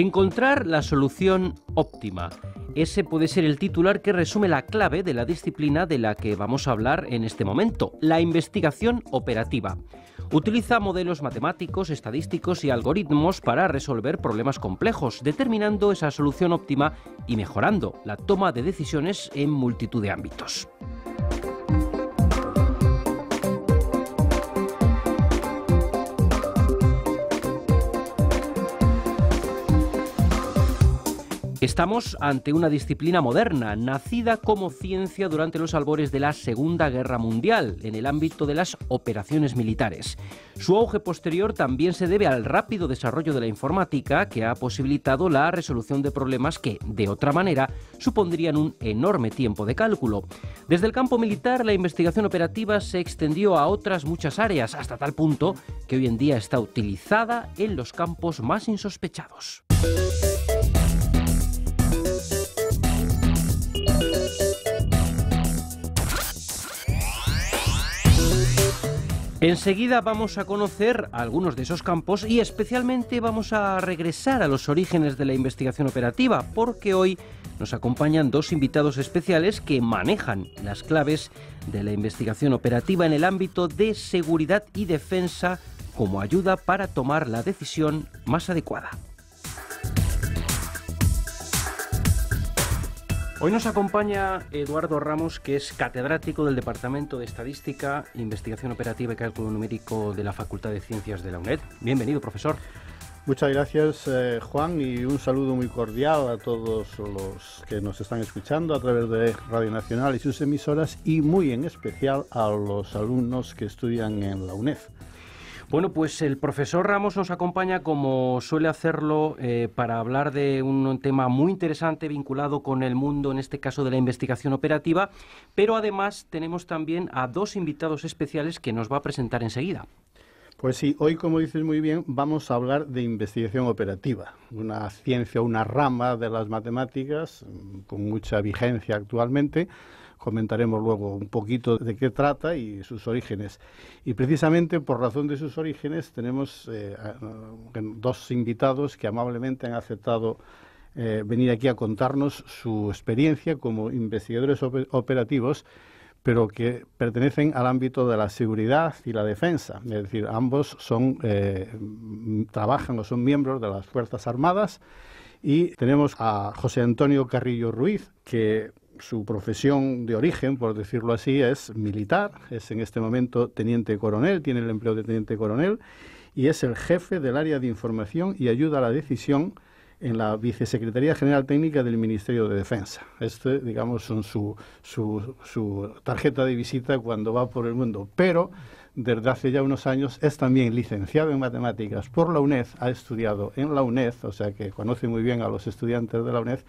Encontrar la solución óptima. Ese puede ser el titular que resume la clave de la disciplina de la que vamos a hablar en este momento, la investigación operativa. Utiliza modelos matemáticos, estadísticos y algoritmos para resolver problemas complejos, determinando esa solución óptima y mejorando la toma de decisiones en multitud de ámbitos. Estamos ante una disciplina moderna, nacida como ciencia durante los albores de la Segunda Guerra Mundial, en el ámbito de las operaciones militares. Su auge posterior también se debe al rápido desarrollo de la informática, que ha posibilitado la resolución de problemas que, de otra manera, supondrían un enorme tiempo de cálculo. Desde el campo militar, la investigación operativa se extendió a otras muchas áreas, hasta tal punto que hoy en día está utilizada en los campos más insospechados. Enseguida vamos a conocer algunos de esos campos y especialmente vamos a regresar a los orígenes de la investigación operativa, porque hoy nos acompañan dos invitados especiales que manejan las claves de la investigación operativa en el ámbito de seguridad y defensa como ayuda para tomar la decisión más adecuada. Hoy nos acompaña Eduardo Ramos, que es catedrático del Departamento de Estadística, Investigación Operativa y Cálculo Numérico de la Facultad de Ciencias de la UNED. Bienvenido, profesor. Muchas gracias, eh, Juan, y un saludo muy cordial a todos los que nos están escuchando a través de Radio Nacional y sus emisoras, y muy en especial a los alumnos que estudian en la UNED. Bueno, pues el profesor Ramos nos acompaña como suele hacerlo eh, para hablar de un tema muy interesante vinculado con el mundo, en este caso de la investigación operativa, pero además tenemos también a dos invitados especiales que nos va a presentar enseguida. Pues sí, hoy como dices muy bien, vamos a hablar de investigación operativa, una ciencia, una rama de las matemáticas mm, con mucha vigencia actualmente comentaremos luego un poquito de qué trata y sus orígenes. Y precisamente por razón de sus orígenes tenemos eh, dos invitados que amablemente han aceptado eh, venir aquí a contarnos su experiencia como investigadores operativos pero que pertenecen al ámbito de la seguridad y la defensa. Es decir, ambos son, eh, trabajan o son miembros de las Fuerzas Armadas. Y tenemos a José Antonio Carrillo Ruiz, que su profesión de origen, por decirlo así, es militar, es en este momento teniente coronel, tiene el empleo de teniente coronel y es el jefe del área de información y ayuda a la decisión en la Vicesecretaría General Técnica del Ministerio de Defensa. Este, digamos, son su, su tarjeta de visita cuando va por el mundo. Pero desde hace ya unos años es también licenciado en matemáticas por la UNED, ha estudiado en la UNED, o sea que conoce muy bien a los estudiantes de la UNED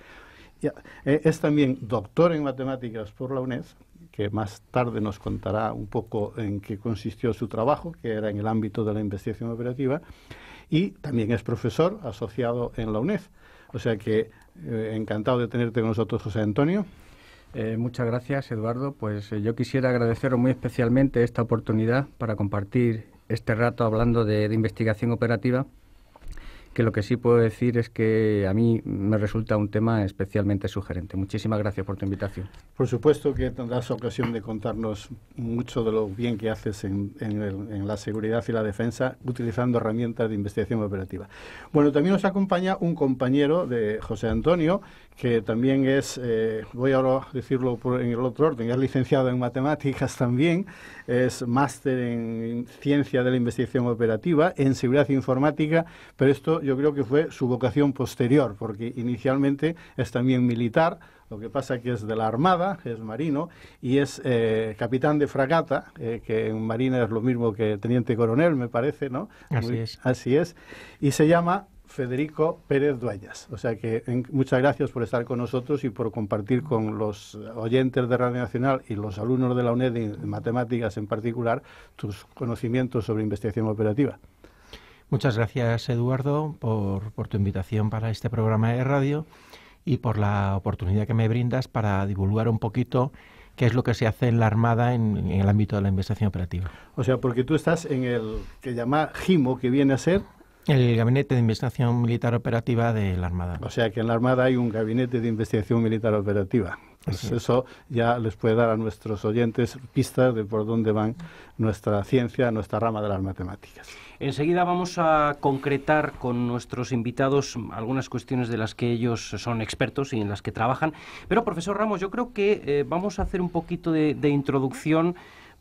eh, es también doctor en matemáticas por la UNED, que más tarde nos contará un poco en qué consistió su trabajo, que era en el ámbito de la investigación operativa, y también es profesor asociado en la UNED. O sea que eh, encantado de tenerte con nosotros, José Antonio. Eh, muchas gracias, Eduardo. Pues yo quisiera agradeceros muy especialmente esta oportunidad para compartir este rato hablando de investigación operativa que lo que sí puedo decir es que a mí me resulta un tema especialmente sugerente. Muchísimas gracias por tu invitación. Por supuesto que tendrás ocasión de contarnos mucho de lo bien que haces en, la seguridad y la defensa utilizando herramientas de investigación operativa. Bueno, también nos acompaña un compañero de José Antonio que también es, eh, voy ahora a decirlo en el otro orden, es licenciado en matemáticas también, es máster en ciencia de la investigación operativa, en seguridad informática, pero esto yo creo que fue su vocación posterior, porque inicialmente es también militar, lo que pasa que es de la Armada, es marino, y es eh, capitán de fragata, eh, que en Marina es lo mismo que teniente coronel, me parece, ¿no? Así es. Así es. Y se llama Federico Pérez Dueñas. O sea que muchas gracias por estar con nosotros y por compartir con los oyentes de Radio Nacional y los alumnos de la UNED en matemáticas en particular tus conocimientos sobre investigación operativa. Muchas gracias, Eduardo, por, tu invitación para este programa de radio y por la oportunidad que me brindas para divulgar un poquito qué es lo que se hace en la Armada en, en el ámbito de la investigación operativa. O sea, porque tú estás en el que llama GIMO, que viene a ser el Gabinete de Investigación Militar Operativa de la Armada. O sea que en la Armada hay un Gabinete de Investigación Militar Operativa. Pues eso ya les puede dar a nuestros oyentes pistas de por dónde van nuestra ciencia, nuestra rama de las matemáticas. Enseguida vamos a concretar con nuestros invitados algunas cuestiones de las que ellos son expertos y en las que trabajan. Pero, profesor Ramos, yo creo que eh, vamos a hacer un poquito de introducción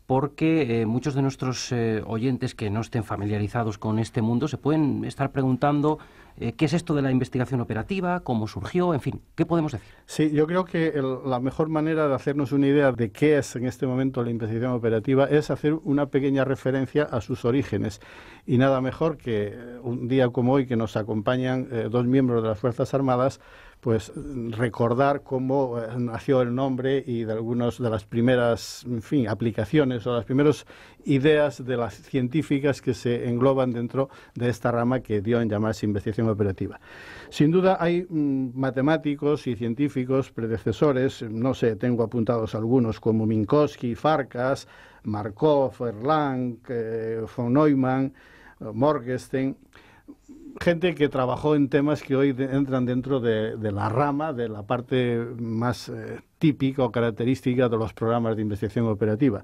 porque eh, muchos de nuestros eh, oyentes que no estén familiarizados con este mundo se pueden estar preguntando eh, qué es esto de la investigación operativa, cómo surgió, en fin, ¿qué podemos decir? Sí, yo creo que la mejor manera de hacernos una idea de qué es en este momento la investigación operativa es hacer una pequeña referencia a sus orígenes. Y nada mejor que un día como hoy que nos acompañan dos miembros de las Fuerzas Armadas, pues recordar cómo eh, nació el nombre y de algunas de las primeras aplicaciones o las primeras ideas de las científicas que se engloban dentro de esta rama que dio en llamarse investigación operativa. Sin duda hay mm, matemáticos y científicos predecesores, no sé, tengo apuntados algunos como Minkowski, Farkas, Markov, Erlang, eh, von Neumann, eh, Morgenstern, gente que trabajó en temas que hoy entran dentro de, la rama, de la parte más eh, típica o característica de los programas de investigación operativa.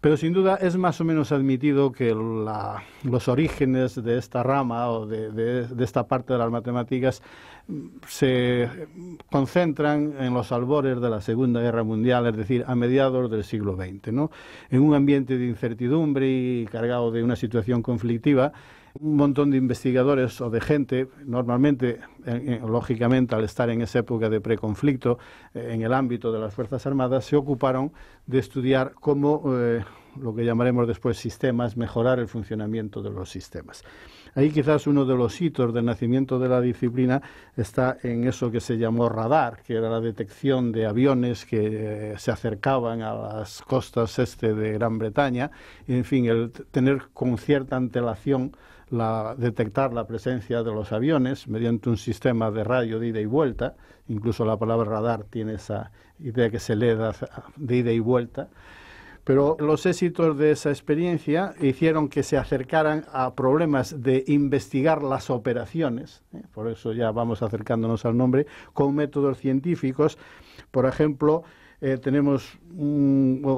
Pero sin duda es más o menos admitido que los orígenes de esta rama o de, de, esta parte de las matemáticas mm, se concentran en los albores de la Segunda Guerra Mundial, es decir, a mediados del siglo XX. ¿no? En un ambiente de incertidumbre y cargado de una situación conflictiva, un montón de investigadores o de gente, normalmente, lógicamente, al estar en esa época de preconflicto eh, en el ámbito de las Fuerzas Armadas, se ocuparon de estudiar cómo, eh, lo que llamaremos después sistemas, mejorar el funcionamiento de los sistemas. Ahí quizás uno de los hitos del nacimiento de la disciplina está en eso que se llamó radar, que era la detección de aviones que eh, se acercaban a las costas este de Gran Bretaña. En fin, el tener con cierta antelación la, detectar la presencia de los aviones mediante un sistema de radio de ida y vuelta, incluso la palabra radar tiene esa idea que se le da de ida y vuelta. Pero los éxitos de esa experiencia hicieron que se acercaran a problemas de investigar las operaciones, ¿eh? por eso ya vamos acercándonos al nombre, con métodos científicos. Por ejemplo, eh, tenemos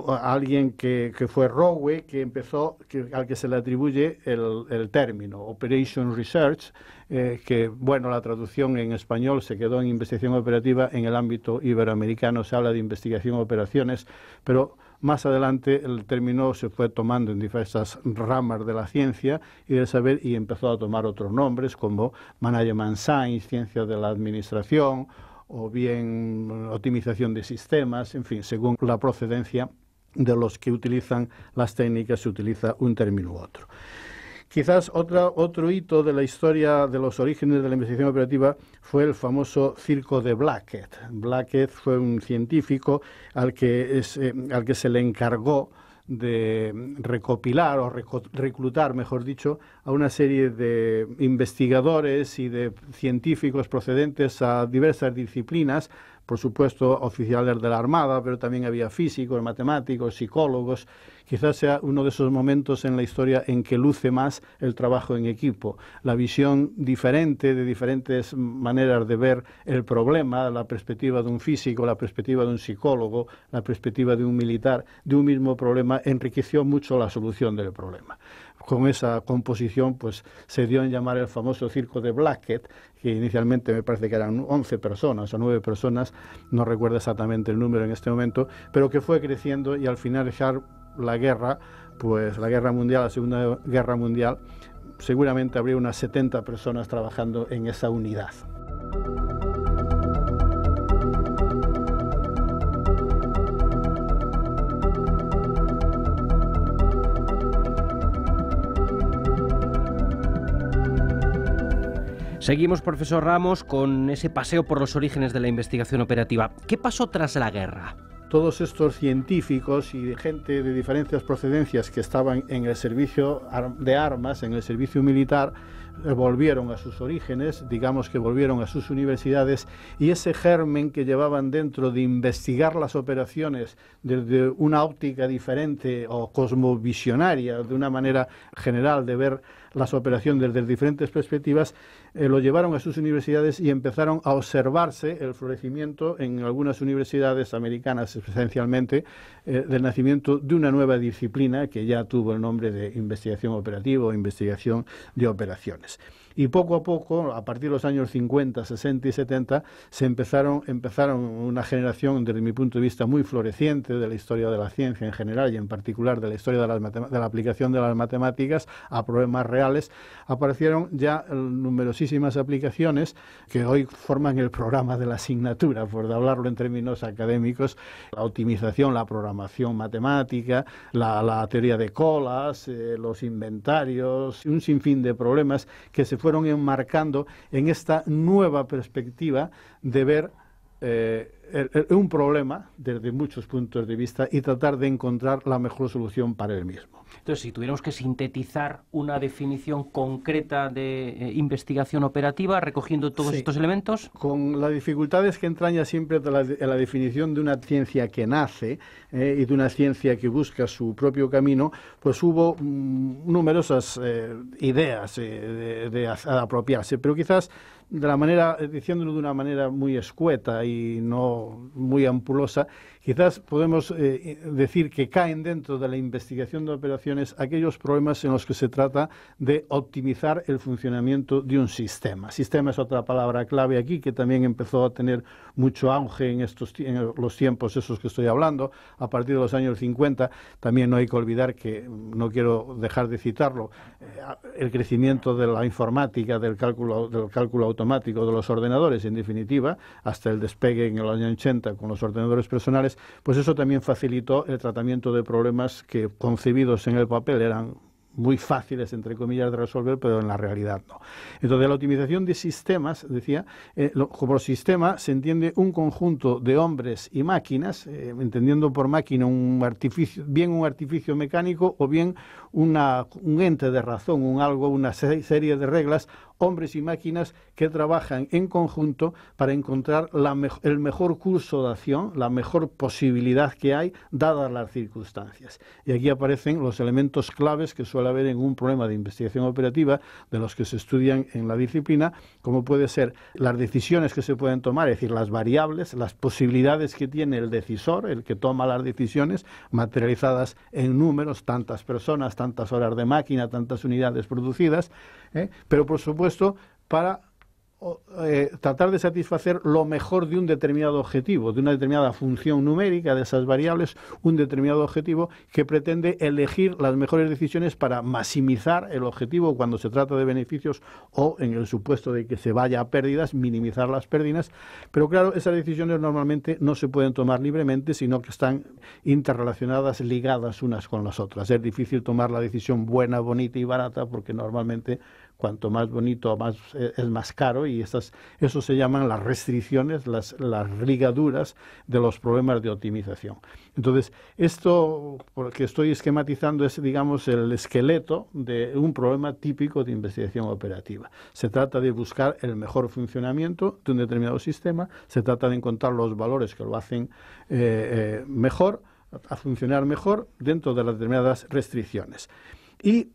a alguien que, fue Rowe, que empezó, al que se le atribuye el, término Operation Research, eh, que, bueno, la traducción en español se quedó en investigación operativa en el ámbito iberoamericano, se habla de investigación operaciones, pero más adelante el término se fue tomando en diversas ramas de la ciencia y del saber y empezó a tomar otros nombres como Management Science, ciencia de la administración, o bien optimización de sistemas, en fin, según la procedencia de los que utilizan las técnicas se utiliza un término u otro. Quizás otro hito de la historia de los orígenes de la investigación operativa fue el famoso circo de Blackett. Blackett fue un científico al que, eh, al que se le encargó de recopilar o reclutar, mejor dicho, a una serie de investigadores y de científicos procedentes a diversas disciplinas por supuesto, oficiales de la Armada, pero también había físicos, matemáticos, psicólogos. Quizás sea uno de esos momentos en la historia en que luce más el trabajo en equipo, la visión diferente de diferentes maneras de ver el problema, la perspectiva de un físico, la perspectiva de un psicólogo, la perspectiva de un militar, de un mismo problema, enriqueció mucho la solución del problema con esa composición, pues se dio en llamar el famoso circo de Blackett, que inicialmente me parece que eran 11 personas o 9 personas, no recuerdo exactamente el número en este momento, pero que fue creciendo y al final dejar la guerra, pues la guerra mundial, la Segunda Guerra Mundial, seguramente habría unas 70 personas trabajando en esa unidad. Seguimos, profesor Ramos, con ese paseo por los orígenes de la investigación operativa. ¿Qué pasó tras la guerra? todos estos científicos y gente de diferentes procedencias que estaban en el servicio de armas, en el servicio militar, eh, volvieron a sus orígenes, digamos que volvieron a sus universidades, y ese germen que llevaban dentro de investigar las operaciones desde una óptica diferente o cosmovisionaria, de una manera general de ver las operaciones desde diferentes perspectivas, eh, lo llevaron a sus universidades y empezaron a observarse el florecimiento en algunas universidades americanas, esencialmente, eh, del nacimiento de una nueva disciplina que ya tuvo el nombre de investigación operativa o investigación de operaciones. Yes. Y poco a poco, a partir de los años 50, 60 y 70, se empezaron, empezaron una generación, desde mi punto de vista, muy floreciente de la historia de la ciencia en general y en particular de la historia de, la aplicación de las matemáticas a problemas reales. Aparecieron ya eh, numerosísimas aplicaciones que hoy forman el programa de la asignatura, por hablarlo en términos académicos, la optimización, la programación matemática, la, teoría de colas, eh, los inventarios, un sinfín de problemas que se fueron enmarcando en esta nueva perspectiva de ver eh, eh, eh, un problema desde muchos puntos de vista y tratar de encontrar la mejor solución para el mismo. Entonces, si tuviéramos que sintetizar una definición concreta de investigación operativa, recogiendo todos estos elementos. Con las dificultades que entraña siempre la, definición de una ciencia que nace y de una ciencia que busca su propio camino, pues hubo mm, numerosas ideas de, de, apropiarse, pero quizás de la manera, eh, diciéndolo de una manera muy escueta y no muy ampulosa, Quizás podemos eh, decir que caen dentro de la investigación de operaciones aquellos problemas en los que se trata de optimizar el funcionamiento de un sistema. Sistema es otra palabra clave aquí que también empezó a tener mucho auge en, estos, los tiempos esos que estoy hablando, a partir de los años 50. También no hay que olvidar que, mm, no quiero dejar de citarlo, eh, el crecimiento de la informática, del cálculo, del cálculo automático de los ordenadores, en definitiva, hasta el despegue en el año 80 con los ordenadores personales pues eso también facilitó el tratamiento de problemas que concebidos en el papel eran muy fáciles, entre comillas, de resolver, pero en la realidad no. Entonces, la optimización de sistemas, decía, eh, como sistema se entiende un conjunto de hombres y máquinas, eh, entendiendo por máquina un bien un artificio mecánico o bien un ente de razón, un algo, una serie de reglas hombres y máquinas que trabajan en conjunto para encontrar la el mejor curso de acción, la mejor posibilidad que hay, dadas las circunstancias. Y aquí aparecen los elementos claves que suele haber en un problema de investigación operativa, de los que se estudian en la disciplina, como puede ser las decisiones que se pueden tomar, es decir, las variables, las posibilidades que tiene el decisor, el que toma las decisiones, materializadas en números, tantas personas, tantas horas de máquina, tantas unidades producidas, ¿eh? pero por supuesto, esto para eh, tratar de satisfacer lo mejor de un determinado objetivo, de una determinada función numérica de esas variables, un determinado objetivo que pretende elegir las mejores decisiones para maximizar el objetivo cuando se trata de beneficios o en el supuesto de que se vaya a pérdidas, minimizar las pérdidas. Pero claro, esas decisiones normalmente no se pueden tomar libremente, sino que están interrelacionadas, ligadas unas con las otras. Es difícil tomar la decisión buena, bonita y barata porque normalmente cuanto más bonito más, eh, es más caro y estas, eso se llaman las restricciones, las, las ligaduras de los problemas de optimización. Entonces, esto que estoy esquematizando es, digamos, el esqueleto de un problema típico de investigación operativa. Se trata de buscar el mejor funcionamiento de un determinado sistema, se trata de encontrar los valores que lo hacen eh, eh, mejor, a funcionar mejor dentro de las determinadas restricciones. Y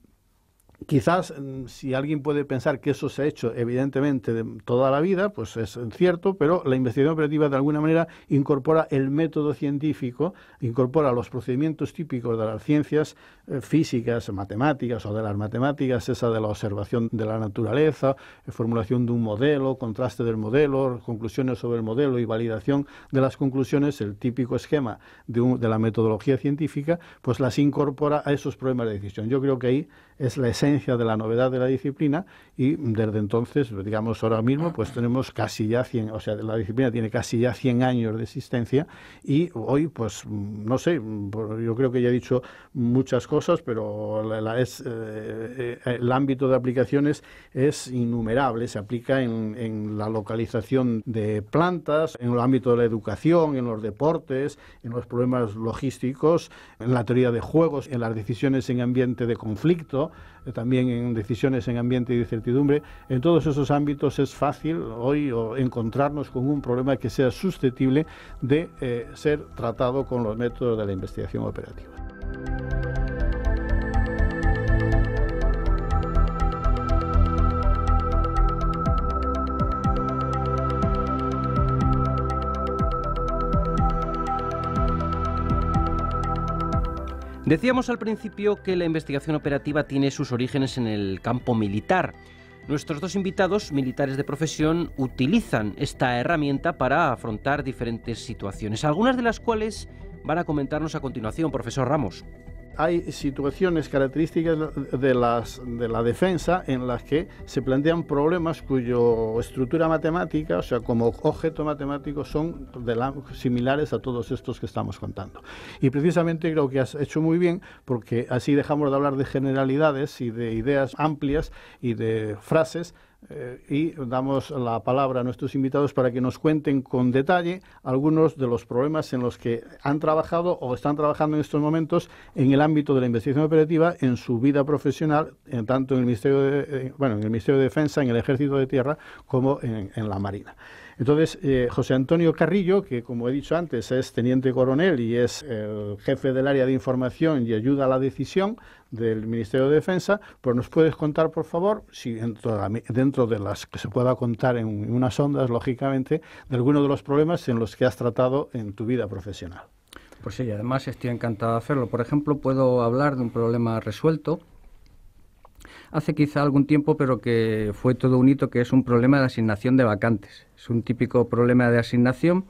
Quizás mm, si alguien puede pensar que eso se ha hecho evidentemente toda la vida, pues es cierto, pero la investigación operativa de alguna manera incorpora el método científico, incorpora los procedimientos típicos de las ciencias eh, físicas, matemáticas o de las matemáticas, esa de la observación de la naturaleza, formulación de un modelo, contraste del modelo, conclusiones sobre el modelo y validación de las conclusiones, el típico esquema de, de la metodología científica, pues las incorpora a esos problemas de decisión. Yo creo que ahí es la de la novedad de la disciplina y desde entonces, digamos ahora mismo, pues tenemos casi ya 100, o sea, la disciplina tiene casi ya 100 años de existencia y hoy, pues no sé, yo creo que ya he dicho muchas cosas, pero es, eh, eh, el ámbito de aplicaciones es innumerable, se aplica en, en la localización de plantas, en el ámbito de la educación, en los deportes, en los problemas logísticos, en la teoría de juegos, en las decisiones en ambiente de conflicto, también en decisiones en ambiente de incertidumbre, en todos esos ámbitos es fácil hoy encontrarnos con un problema que sea susceptible de eh, ser tratado con los métodos de la investigación operativa. Decíamos al principio que la investigación operativa tiene sus orígenes en el campo militar. Nuestros dos invitados, militares de profesión, utilizan esta herramienta para afrontar diferentes situaciones, algunas de las cuales van a comentarnos a continuación, profesor Ramos hay situaciones características de, la defensa en las que se plantean problemas cuyo estructura matemática, o sea, como objeto matemático, son similares a todos estos que estamos contando. Y precisamente creo que has hecho muy bien porque así dejamos de hablar de generalidades y de ideas amplias y de frases eh, y damos la palabra a nuestros invitados para que nos cuenten con detalle algunos de los problemas en los que han trabajado o están trabajando en estos momentos en el ámbito de la investigación operativa, en su vida profesional, tanto en el Ministerio de, eh, bueno, en el Defensa, en el Ejército de Tierra, como en la Marina. Entonces, eh, José Antonio Carrillo, que como he dicho antes es teniente coronel y es jefe del área de información y ayuda a la decisión del Ministerio de Defensa, pues nos puedes contar, por favor, si dentro de, las que se pueda contar en unas ondas, lógicamente, de alguno de los problemas en los que has tratado en tu vida profesional. Pues sí, además estoy encantado de hacerlo. Por ejemplo, puedo hablar de un problema resuelto hace quizá algún tiempo, pero que fue todo un hito, que es un problema de asignación de vacantes. Es un típico problema de asignación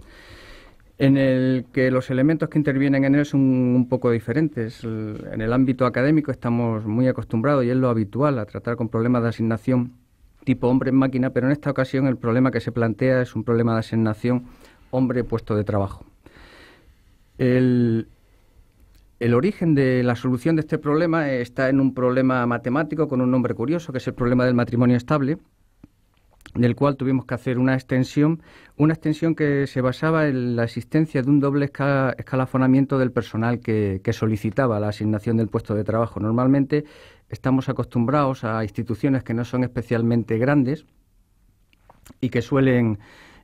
en el que los elementos que intervienen en él son un poco diferentes. En el ámbito académico estamos muy acostumbrados y es lo habitual a tratar con problemas de asignación tipo hombre-máquina, en pero en esta ocasión el problema que se plantea es un problema de asignación hombre-puesto de trabajo. El, el origen de la solución de este problema está en un problema matemático con un nombre curioso, que es el problema del matrimonio estable, del cual tuvimos que hacer una extensión, una extensión que se basaba en la existencia de un doble escalafonamiento del personal que, solicitaba la asignación del puesto de trabajo. Normalmente estamos acostumbrados a instituciones que no son especialmente grandes y que suelen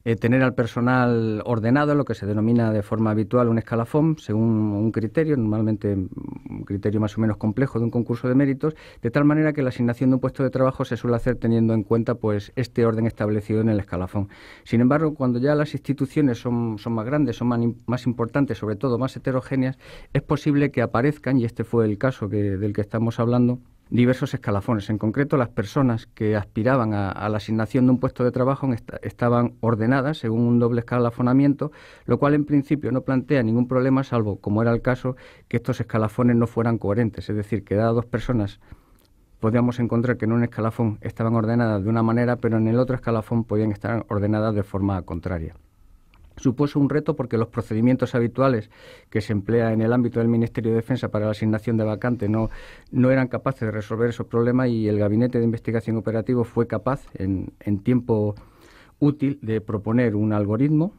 eh, tener al personal ordenado, lo que se denomina de forma habitual un escalafón, según un criterio, normalmente un criterio más o menos complejo de un concurso de méritos, de tal manera que la asignación de un puesto de trabajo se suele hacer teniendo en cuenta pues este orden establecido en el escalafón. Sin embargo, cuando ya las instituciones son, son más grandes, son más, importantes, sobre todo más heterogéneas, es posible que aparezcan, y este fue el caso del que estamos hablando, diversos escalafones. En concreto, las personas que aspiraban a, la asignación de un puesto de trabajo estaban ordenadas según un doble escalafonamiento, lo cual en principio no plantea ningún problema, salvo, como era el caso, que estos escalafones no fueran coherentes. Es decir, que dadas dos personas podíamos encontrar que en un escalafón estaban ordenadas de una manera, pero en el otro escalafón podían estar ordenadas de forma contraria. Supuso un reto porque los procedimientos habituales que se emplea en el ámbito del Ministerio de Defensa para la asignación de vacantes no, eran capaces de resolver esos problemas y el Gabinete de Investigación Operativo fue capaz, en, en tiempo útil, de proponer un algoritmo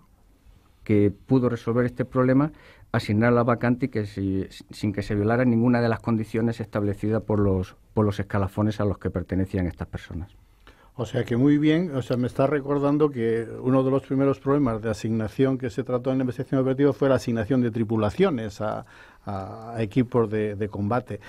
que pudo resolver este problema, asignar la vacante sin que se violara ninguna de las condiciones establecidas por los, por los escalafones a los que pertenecían estas personas. O sea que muy bien, o sea, me está recordando que uno de los primeros problemas de asignación que se trató en la investigación operativa fue la asignación de tripulaciones a, equipos de, combate.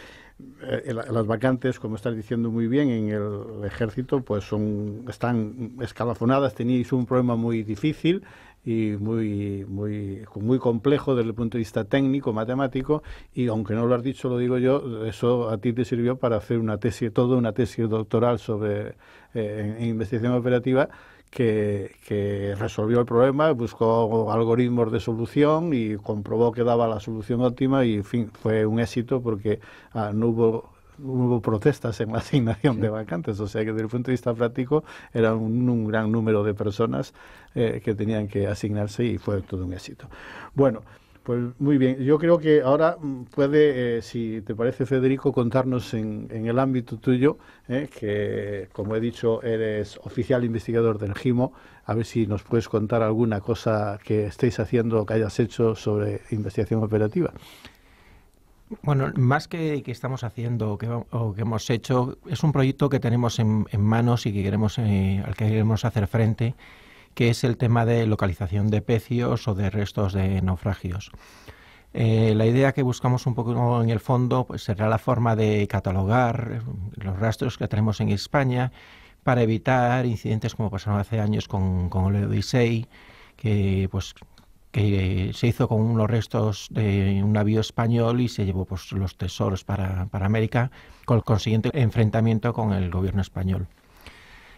Eh, las vacantes, como estás diciendo muy bien, en el ejército, pues son, están escalafonadas, tenéis un problema muy difícil y muy, muy, muy complejo desde el punto de vista técnico, matemático, y aunque no lo has dicho, lo digo yo, eso a ti te sirvió para hacer una tesis, toda una tesis doctoral sobre eh, investigación operativa, que, que, resolvió el problema, buscó algoritmos de solución y comprobó que daba la solución óptima y, en fin, fue un éxito porque ah, no hubo hubo protestas en la asignación de vacantes, o sea que desde el punto de vista práctico era un, gran número de personas eh, que tenían que asignarse y fue todo un éxito. Bueno, pues muy bien, yo creo que ahora mm, puede, eh, si te parece Federico, contarnos en, el ámbito tuyo, eh, que como he dicho eres oficial investigador del GIMO, a ver si nos puedes contar alguna cosa que estéis haciendo o que hayas hecho sobre investigación operativa. Bueno, más que estamos haciendo o que, hemos hecho, es un proyecto que tenemos en, manos y que queremos, eh, al que queremos hacer frente, que es el tema de localización de pecios o de restos de naufragios. Eh, la idea que buscamos un poco en el fondo pues, será la forma de catalogar eh, los rastros que tenemos en España para evitar incidentes como pasaron hace años con, con el Odisei, que pues que eh, se hizo con los restos de un navío español y se llevó pues, los tesoros para, para América, con el consiguiente enfrentamiento con el gobierno español.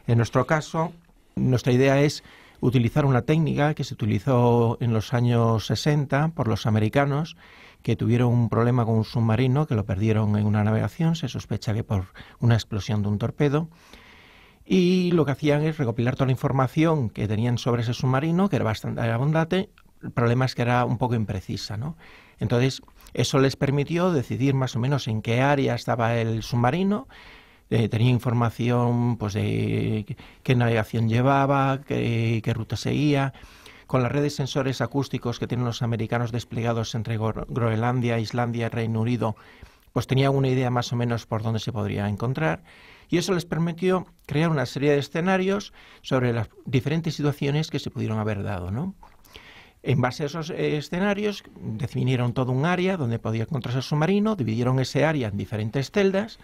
En nuestro caso, nuestra idea es utilizar una técnica que se utilizó en los años 60 por los americanos, que tuvieron un problema con un submarino, que lo perdieron en una navegación, se sospecha que por una explosión de un torpedo, y lo que hacían es recopilar toda la información que tenían sobre ese submarino, que era bastante abundante, el problema es que era un poco imprecisa, ¿no? Entonces, eso les permitió decidir más o menos en qué área estaba el submarino. Eh, tenía información pues, de qué navegación llevaba, qué, ruta seguía. Con la red de sensores acústicos que tienen los americanos desplegados entre Groenlandia, Islandia y Reino Unido, pues tenían una idea más o menos por dónde se podría encontrar. Y eso les permitió crear una serie de escenarios sobre las diferentes situaciones que se pudieron haber dado. ¿no? En base a esos eh, escenarios, definieron todo un área donde podía encontrarse el submarino, dividieron ese área en diferentes celdas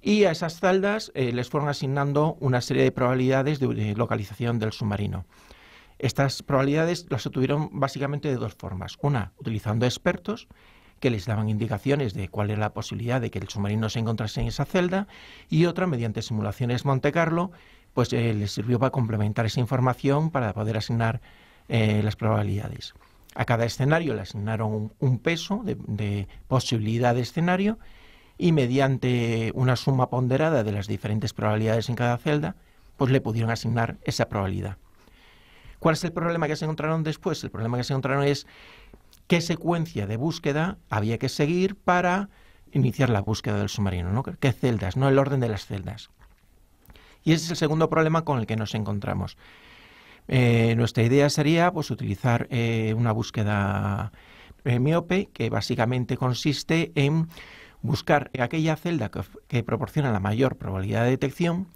y a esas celdas eh, les fueron asignando una serie de probabilidades de, localización del submarino. Estas probabilidades las obtuvieron básicamente de dos formas. Una, utilizando expertos que les daban indicaciones de cuál era la posibilidad de que el submarino se encontrase en esa celda y otra, mediante simulaciones Monte Carlo, pues eh, les sirvió para complementar esa información para poder asignar eh, las probabilidades. A cada escenario le asignaron un, peso de, de posibilidad de escenario y mediante una suma ponderada de las diferentes probabilidades en cada celda, pues le pudieron asignar esa probabilidad. ¿Cuál es el problema que se encontraron después? El problema que se encontraron es qué secuencia de búsqueda había que seguir para iniciar la búsqueda del submarino, ¿no? ¿Qué celdas? No el orden de las celdas. Y ese es el segundo problema con el que nos encontramos. Eh, nuestra idea sería pues, utilizar eh, una búsqueda eh, miope que básicamente consiste en buscar aquella celda que, proporciona la mayor probabilidad de detección,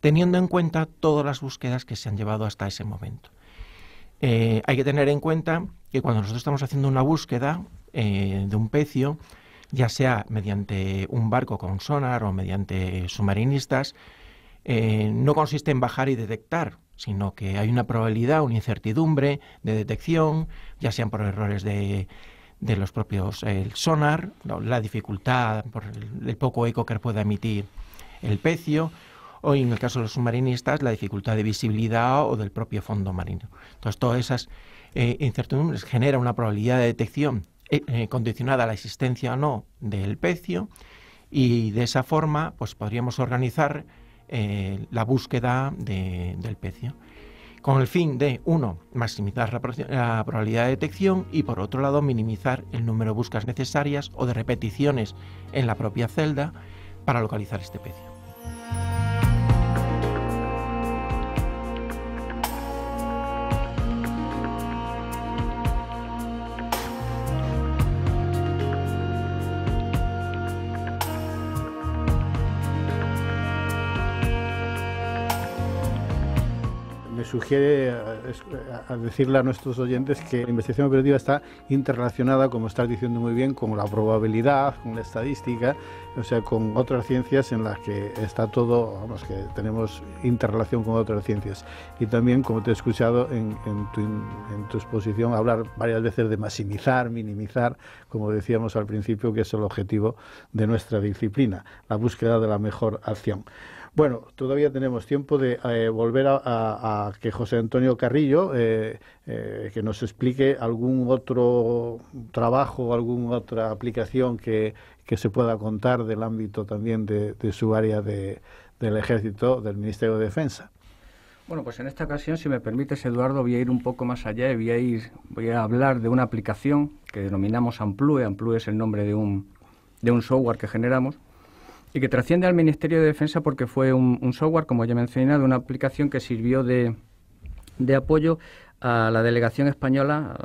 teniendo en cuenta todas las búsquedas que se han llevado hasta ese momento. hay que tener en cuenta que cuando nosotros estamos haciendo una búsqueda de un pecio, ya sea mediante un barco con sonar o mediante submarinistas, no consiste en bajar y detectar, sino que hay una probabilidad, una incertidumbre de detección, ya sean por errores de, de los propios sonar, la dificultad por el, poco eco que pueda emitir el pecio, o en el caso de los submarinistas, la dificultad de visibilidad o del propio fondo marino. Entonces, todas esas eh, incertidumbres generan una probabilidad de detección eh, eh, condicionada a la existencia o no del pecio y de esa forma pues podríamos organizar eh, la búsqueda del pecio con el fin de, uno, maximizar la, probabilidad de detección y, por otro lado, minimizar el número de buscas necesarias o de repeticiones en la propia celda para localizar este pecio. sugiere eh, eh, a, decirle a nuestros oyentes que la investigación operativa está interrelacionada, como estás diciendo muy bien, con la probabilidad, con la estadística, o sea, con otras ciencias en las que está todo, vamos, que tenemos interrelación con otras ciencias. Y también, como te he escuchado en tu exposición, hablar varias veces de maximizar, minimizar, como decíamos al principio, que es el objetivo de nuestra disciplina, la búsqueda de la mejor acción. Bueno, todavía tenemos tiempo de eh, volver a, que José Antonio Carrillo eh, eh, que nos explique algún otro trabajo, alguna otra aplicación que, se pueda contar del ámbito también de, su área del Ejército, del Ministerio de Defensa. Bueno, pues en esta ocasión, si me permites, Eduardo, voy a ir un poco más allá y voy a, ir, voy a hablar de una aplicación que denominamos Amplue. Amplue es el nombre de un, de un software que generamos y que trasciende al Ministerio de Defensa porque fue un, software, como ya he mencionado, una aplicación que sirvió de, de apoyo a la delegación española,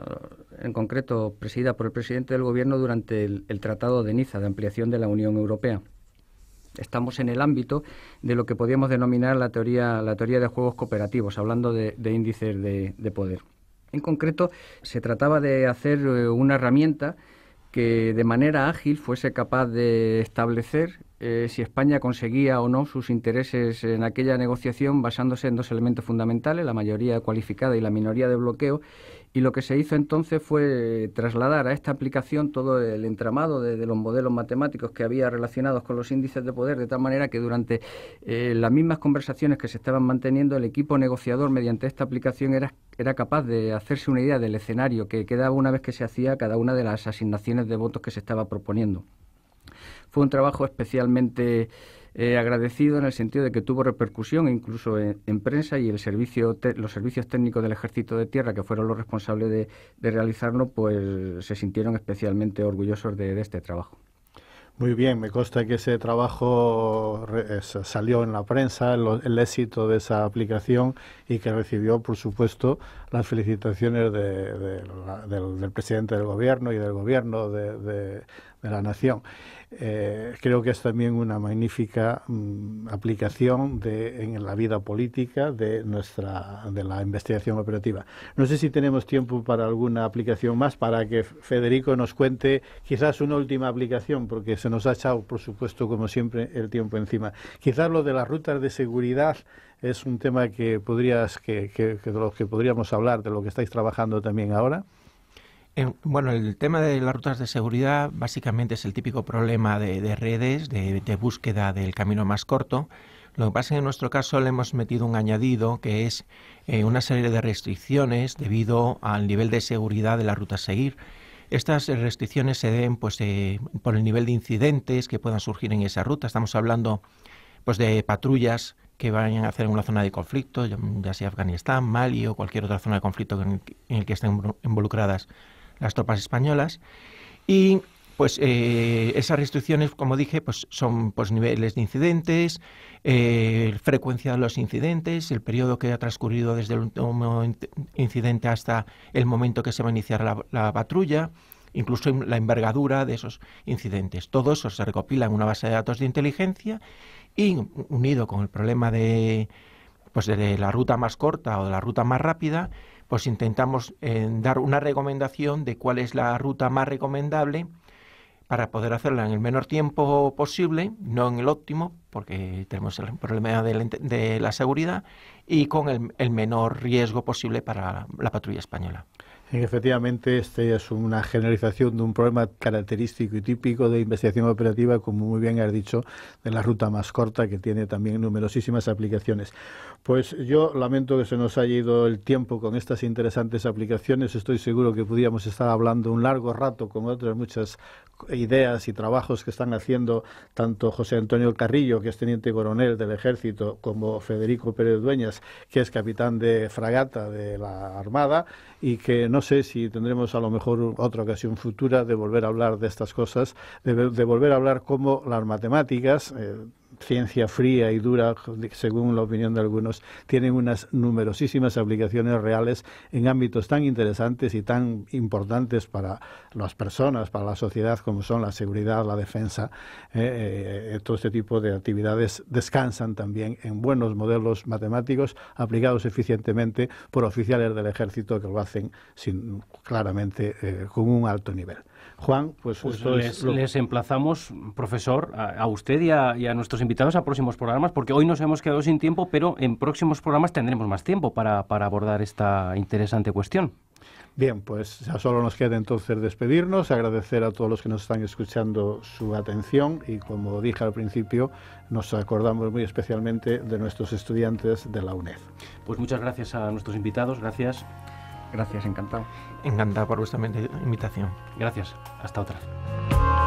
eh, en concreto presidida por el presidente del Gobierno durante el, Tratado de Niza de ampliación de la Unión Europea. Estamos en el ámbito de lo que podríamos denominar la teoría, la teoría de juegos cooperativos, hablando de, índices de, poder. En concreto, se trataba de hacer eh, una herramienta que de manera ágil fuese capaz de establecer eh, si España conseguía o no sus intereses en aquella negociación basándose en dos elementos fundamentales, la mayoría cualificada y la minoría de bloqueo, y lo que se hizo entonces fue trasladar a esta aplicación todo el entramado de, los modelos matemáticos que había relacionados con los índices de poder, de tal manera que durante eh, las mismas conversaciones que se estaban manteniendo, el equipo negociador mediante esta aplicación era capaz de hacerse una idea del escenario que quedaba una vez que se hacía cada una de las asignaciones de votos que se estaba proponiendo. Fue un trabajo especialmente eh, agradecido en el sentido de que tuvo repercusión incluso en, prensa y los servicios técnicos del Ejército de Tierra, que fueron los responsables de, realizarlo, pues se sintieron especialmente orgullosos de, este trabajo. Muy bien, me consta que ese trabajo eh, salió en la prensa, el, éxito de esa aplicación y que recibió, por supuesto, las felicitaciones del, presidente del gobierno y del gobierno de, de la nación. Eh, creo que es también una magnífica mm, aplicación de, en la vida política de, nuestra, de la investigación operativa. No sé si tenemos tiempo para alguna aplicación más, para que Federico nos cuente quizás una última aplicación, porque se nos ha echado, por supuesto, como siempre, el tiempo encima. Quizás lo de las rutas de seguridad es un tema que podrías, que, que, de lo que podríamos hablar, de lo que estáis trabajando también ahora bueno, el tema de las rutas de seguridad básicamente es el típico problema de, redes, de, búsqueda del camino más corto. Lo que pasa es que en nuestro caso le hemos metido un añadido que es eh, una serie de restricciones debido al nivel de seguridad de la ruta a seguir. Estas restricciones se den pues, eh, por el nivel de incidentes que puedan surgir en esa ruta. Estamos hablando pues, de patrullas que vayan a hacer en una zona de conflicto, ya sea Afganistán, Mali o cualquier otra zona de conflicto en el que estén involucradas las tropas españolas. Y pues eh, esas restricciones, como dije, pues son pues, niveles de incidentes, eh, frecuencia de los incidentes, el periodo que ha transcurrido desde el último incidente hasta el momento que se va a iniciar la, patrulla, incluso la envergadura de esos incidentes. Todo eso se recopila en una base de datos de inteligencia y unido con el problema de, pues, de la ruta más corta o de la ruta más rápida, pues intentamos eh, dar una recomendación de cuál es la ruta más recomendable para poder hacerla en el menor tiempo posible, no en el óptimo, porque tenemos el problema de la, seguridad, y con el menor riesgo posible para la patrulla española. Efectivamente, esta es una generalización de un problema característico y típico de investigación operativa, como muy bien has dicho, de la ruta más corta, que tiene también numerosísimas aplicaciones. Pues yo lamento que se nos haya ido el tiempo con estas interesantes aplicaciones. Estoy seguro que pudiéramos estar hablando un largo rato con otras muchas ideas y trabajos que están haciendo tanto José Antonio Carrillo, que es teniente coronel del ejército, como Federico Pérez Dueñas, que es capitán de fragata de la Armada y que no sé si tendremos a lo mejor otra ocasión futura de volver a hablar de estas cosas, de, volver a hablar cómo las matemáticas, eh, ciencia fría y dura, según la opinión de algunos, tienen unas numerosísimas aplicaciones reales en ámbitos tan interesantes y tan importantes para las personas, para la sociedad, como son la seguridad, la defensa. Eh, eh, todo este tipo de actividades descansan también en buenos modelos matemáticos aplicados eficientemente por oficiales del ejército que lo hacen claramente eh, con un alto nivel. Juan, pues, pues les, emplazamos, profesor, a, usted y a, nuestros invitados a próximos programas, porque hoy nos hemos quedado sin tiempo, pero en próximos programas tendremos más tiempo para, para abordar esta interesante cuestión. Bien, pues ya solo nos queda entonces despedirnos, agradecer a todos los que nos están escuchando su atención y como dije al principio, nos acordamos muy especialmente de nuestros estudiantes de la UNED. Pues muchas gracias a nuestros invitados, gracias. Gracias, encantado. Encantado por vuestra invitación. Gracias. Hasta otra.